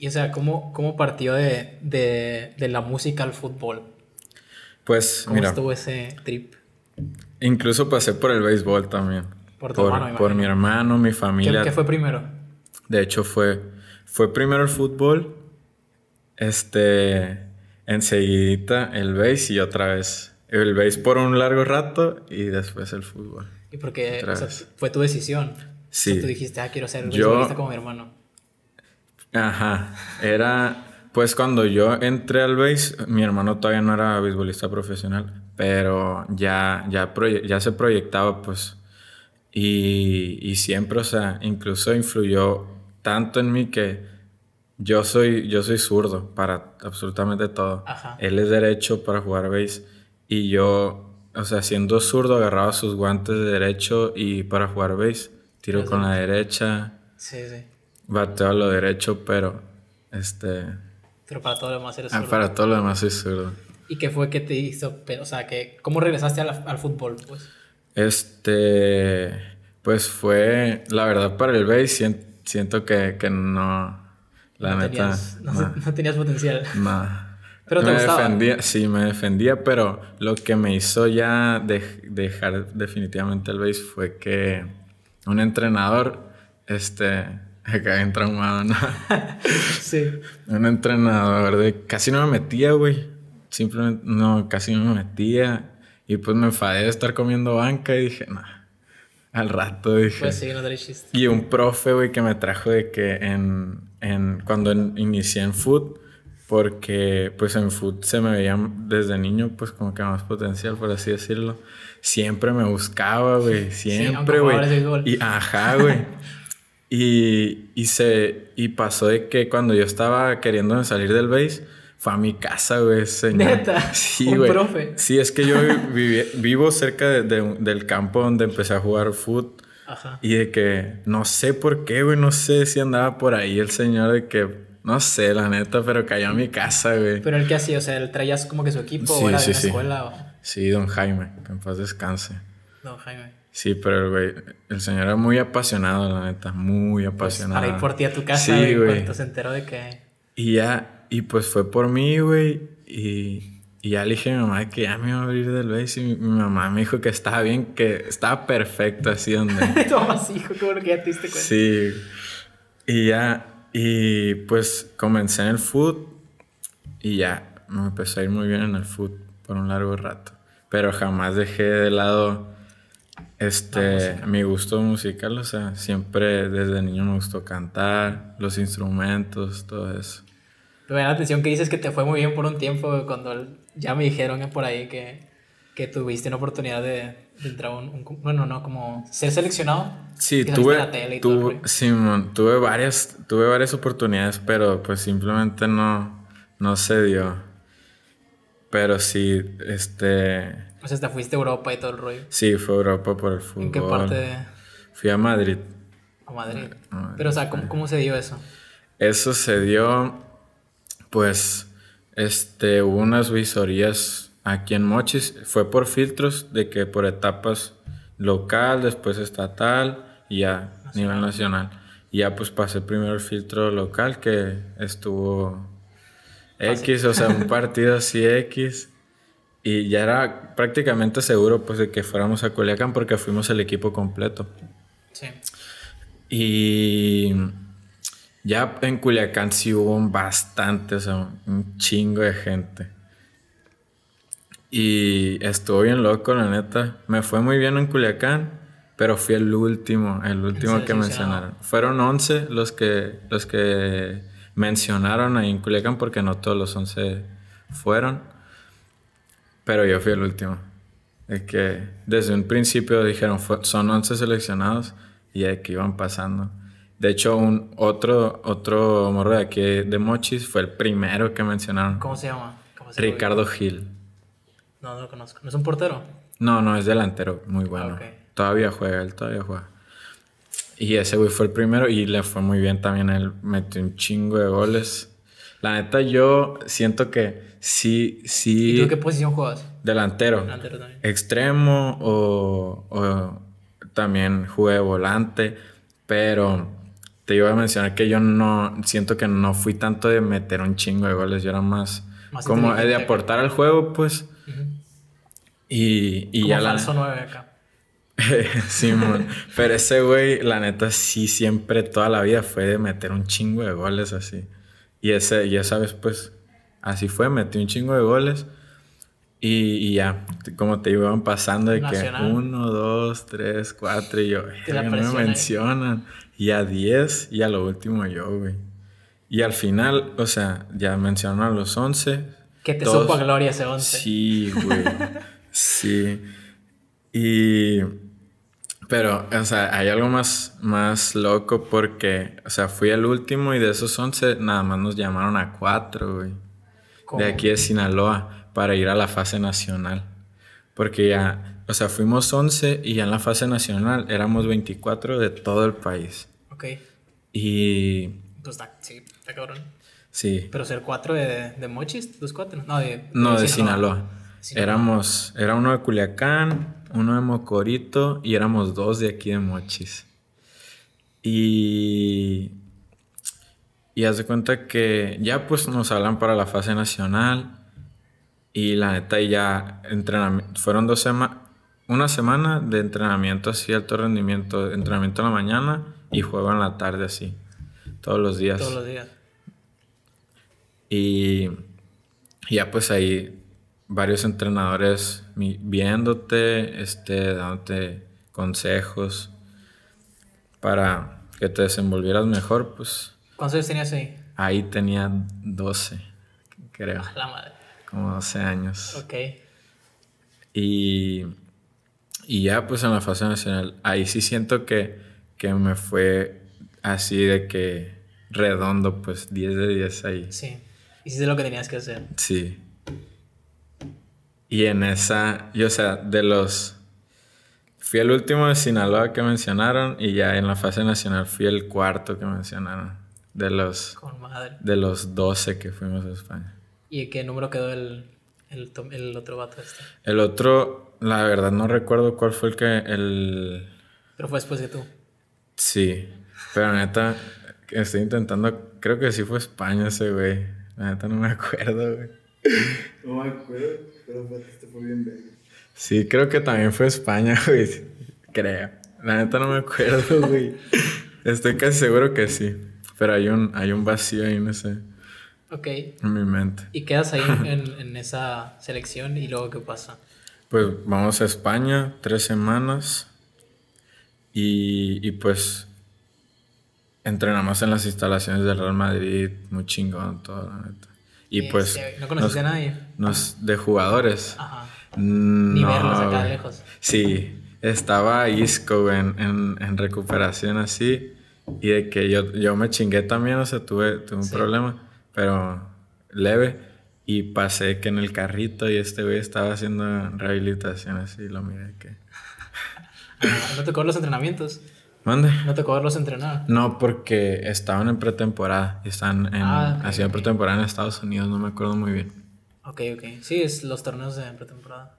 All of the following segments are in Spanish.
Y o sea, ¿cómo, cómo partió de, la música al fútbol? Pues, ¿Cómo estuvo ese trip? Incluso pasé por el béisbol también. Por tu por, hermano, por mi hermano, mi familia. ¿Qué, fue primero? De hecho, fue, fue primero el fútbol. Este. Enseguidita el béis y otra vez. El béis por un largo rato y después el fútbol. ¿Y porque o fue tu decisión? Sí. tú dijiste, ah, quiero ser béisbolista como mi hermano. Ajá, era... Pues cuando yo entré al base, mi hermano todavía no era beisbolista profesional, pero ya, ya, ya se proyectaba, pues. Y, siempre, o sea, incluso influyó tanto en mí que yo soy, yo soy zurdo para absolutamente todo. Él es derecho para jugar base. Y yo, o sea, siendo zurdo, agarraba sus guantes de derecho y para jugar base. Tiro con la derecha. Sí, sí bateo a lo derecho, pero este. Pero para todo lo demás eres ah, para todo lo demás soy zurdo. ¿Y qué fue que te hizo? O sea, que, ¿cómo regresaste al, al fútbol? Pues? Este. Pues fue. La verdad, para el base siento, que, no. La Tenías, no, tenías potencial. No. Pero te me sí, me defendía, pero lo que me hizo ya dejar definitivamente el base fue que un entrenador. Este Acá entraumado, ¿no? sí. Un entrenador de... Casi no me metía, güey. Simplemente, no, casi no me metía. Y pues me enfadé de estar comiendo banca y dije, no. Al rato dije. Pues sí, no chiste. Y un profe, güey, que me trajo de que en. cuando inicié en foot porque pues en foot se me veía desde niño, pues como que más potencial, por así decirlo. Siempre me buscaba, güey, siempre, güey. y ajá, güey. Y, y, se, pasó de que cuando yo estaba queriendo salir del base, fue a mi casa, güey, señor. ¿Neta? Sí, Sí, es que yo vivo cerca del campo donde empecé a jugar foot. Ajá. Y de que no sé por qué, güey, no sé si andaba por ahí el señor de que. No sé, la neta, pero cayó a mi casa, güey. ¿Pero el que hacía? O sea, ¿el traías como que su equipo sí, o de la escuela? Sí, don Jaime, que en paz descanse. Don Jaime. Sí, pero el güey, el señor era muy apasionado, la neta, muy apasionado. Pues, para ir por ti a tu casa, sí, güey, se enteró de qué? Y ya, y pues fue por mí, güey, y, ya le dije a mi mamá que ya me iba a abrir del Bass y mi, mamá me dijo que estaba bien, que estaba perfecto así donde... hijo, que ya te diste cuenta. Sí, y ya, y pues comencé en el food y ya, me empezó a ir muy bien en el food por un largo rato, pero jamás dejé de lado este, mi gusto musical, o sea, siempre desde niño me gustó cantar, los instrumentos, todo eso. Me la atención que dices que te fue muy bien por un tiempo, cuando ya me dijeron por ahí que, que tuviste una oportunidad de, entrar un, Bueno, no, como ser seleccionado. Sí, tuve, la sí, tuve, varias, tuve varias oportunidades, pero pues simplemente no, no se dio. Pero sí, este... O sea, hasta fuiste a Europa y todo el rollo. Sí, fue a Europa por el fútbol. ¿En qué parte? Fui a Madrid. A Madrid. Pero, o sea, ¿cómo, se dio eso? Eso se dio, pues, este, hubo unas visorías aquí en Mochis. Fue por filtros de que por etapas local, después estatal y a nivel nacional. Y ya, pues, pasé primero el filtro local que estuvo X, o sea, un partido así X. Y ya era prácticamente seguro pues de que fuéramos a Culiacán porque fuimos el equipo completo. Sí. Y ya en Culiacán sí hubo bastante, o sea, un chingo de gente. Y estuvo bien loco, la neta. Me fue muy bien en Culiacán, pero fui el último, el último que mencionaron. Fueron 11 los que, los que mencionaron a en Culiacán porque no todos los 11 fueron. Pero yo fui el último. Es que desde un principio dijeron, son 11 seleccionados y ahí que iban pasando. De hecho, un otro, otro morro de aquí de Mochis fue el primero que mencionaron. ¿Cómo se llama? Ricardo Gil. No, no lo conozco. ¿No es un portero? No, no, es delantero, muy bueno. Ah, todavía juega, él todavía juega. Y ese güey fue el primero y le fue muy bien también. Él metió un chingo de goles. La neta, yo siento que sí, sí. ¿Y tú qué posición juegas? Delantero. Delantero también. Extremo o, también jugué volante. Pero te iba a mencionar que yo no siento que no fui tanto de meter un chingo de goles. Yo era más, como de aportar al juego, pues. Y, y ya la. acá sí, pero ese güey, la neta, sí, siempre, toda la vida fue de meter un chingo de goles así. Y ese, ya sabes, pues, así fue, metí un chingo de goles. Y, ya, como te iban pasando de que uno, dos, tres, cuatro, y yo, no me mencionan. Y a diez, y a lo último yo, güey. Y al final, o sea, ya mencionaron a los once. Que te supo a gloria ese once. Sí, güey. sí. Y pero, o sea, hay algo más, más loco porque, o sea, fui el último y de esos 11 nada más nos llamaron a cuatro, güey. De aquí de Sinaloa para ir a la fase nacional. Porque ya, o sea, fuimos 11 y ya en la fase nacional éramos 24 de todo el país. Ok. Y... Pues sí, cabrón. Sí. Pero ser cuatro de, de Mochis, los cuatro. No, de, no, de, Sinaloa éramos, era uno de Culiacán, uno de Mocorito y éramos dos de aquí de Mochis. Y, y haz de cuenta que ya pues nos hablan para la fase nacional y la neta y ya entrenamiento, fueron dos semanas, una semana de entrenamiento así, alto rendimiento, entrenamiento en la mañana y juego en la tarde así, todos los días. Todos los días. Y ya pues ahí varios entrenadores viéndote, este, dándote consejos para que te desenvolvieras mejor, pues. ¿Cuántos años tenías ahí? Ahí tenía 12, creo. la madre. Como 12 años. Ok. Y, y ya, pues en la fase nacional, ahí sí siento que, que me fue así de que redondo, pues 10 de 10 ahí. Sí. Hiciste lo que tenías que hacer. Sí. Y en esa, yo o sea, de los... Fui el último de Sinaloa que mencionaron y ya en la fase nacional fui el cuarto que mencionaron. De los... Con madre. De los 12 que fuimos a España. ¿Y qué número quedó el, el, el otro vato este? El otro, la verdad no recuerdo cuál fue el que... El... Pero fue después de tú. Sí, pero neta, estoy intentando, creo que sí fue España ese güey. neta no me acuerdo, güey. No me acuerdo, pero este fue bien bello. Sí, creo que también fue España, güey. Creo. La neta no me acuerdo, güey. Estoy casi seguro que sí. Pero hay un, hay un vacío ahí, no sé. Ok. En mi mente. Y quedas ahí en, esa selección y luego qué pasa. Pues vamos a España, tres semanas. Y, y pues entrenamos en las instalaciones del Real Madrid, muy chingón todo, la neta. Y pues. No conociste a nadie. de jugadores. Ajá. Mm, Ni verlos acá lejos. Sí. Estaba Isco en, en, recuperación así. Y de que yo, yo me chingué también, o sea, tuve, tuve un problema, pero leve. Y pasé que en el carrito y este güey estaba haciendo rehabilitación así, lo miré que. Ah, ¿No tocó los entrenamientos? ¿Mande? ¿No te acuerdas los entrenar? No, porque estaban en pretemporada. Están en, ah, pretemporada en Estados Unidos, no me acuerdo muy bien. Ok, ok. Sí, es los torneos de pretemporada.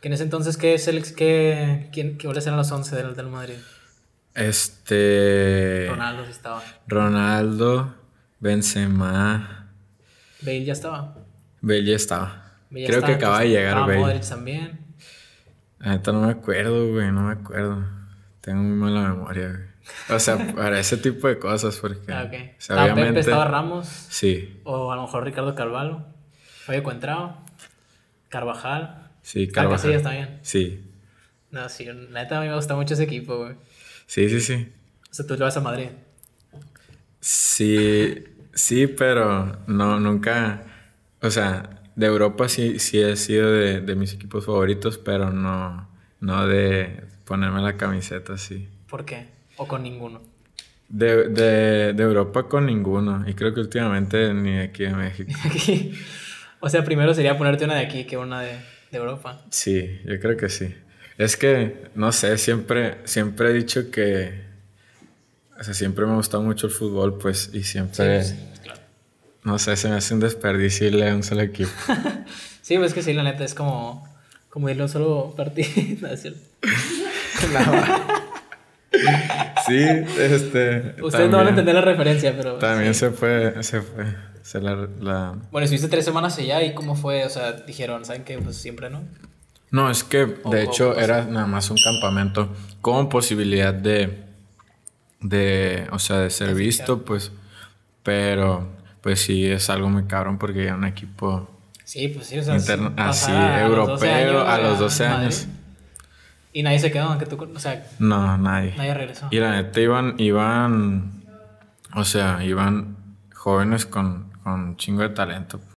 ¿Quién en entonces qué es el, qué, quién, ser eran los 11 del, del Madrid? Este... Ronaldo sí estaba. Ronaldo, Benzema... Bale ya estaba. Bale ya estaba. Creo que acaba de llegar Bale. Madrid también. Ahorita no me acuerdo, güey, no me acuerdo. Tengo muy mala memoria, güey. O sea, para ese tipo de cosas, porque. Ah, okay. o ah, estaba Ramos. Sí. O a lo mejor Ricardo Carvalho. Fabio Cuentrao. Carvajal. Sí, ah, Carvajal. Casillas también. Sí. No, sí, la neta a mí me gusta mucho ese equipo, güey. Sí, sí, sí. O sea, tú le vas a Madrid. Sí, sí, pero no, nunca. O sea, de Europa sí, sí he sido de, de mis equipos favoritos, pero no, no de Ponerme la camiseta, sí. ¿Por qué? ¿O con ninguno? De, Europa con ninguno. Y creo que últimamente ni de aquí de México. O sea, primero sería ponerte una de aquí que una de, Europa. Sí, yo creo que sí. Es que, no sé, siempre, siempre he dicho que. O sea, siempre me ha gustado mucho el fútbol, pues, y siempre. Pues, sí, claro. No sé, se me hace un desperdicio irle a un solo equipo. sí, pues que sí, la neta, es como, como irle a un solo partido. sí, este. Ustedes no van a entender la referencia, pero. También se fue, se fue. la, Bueno, estuviste tres semanas allá y cómo fue, o sea, dijeron, ¿saben qué? Pues siempre no. No, es que de hecho era nada más un campamento con posibilidad de, de o sea, de ser visto, pues, pero pues sí es algo muy cabrón porque era un equipo sí, pues sí, o sea, así, europeo, a los 12 años. Y nadie se quedó, aunque tú, o sea... No, nadie. Nadie regresó. Y la neta iban, iban, o sea, iban jóvenes con, con chingo de talento.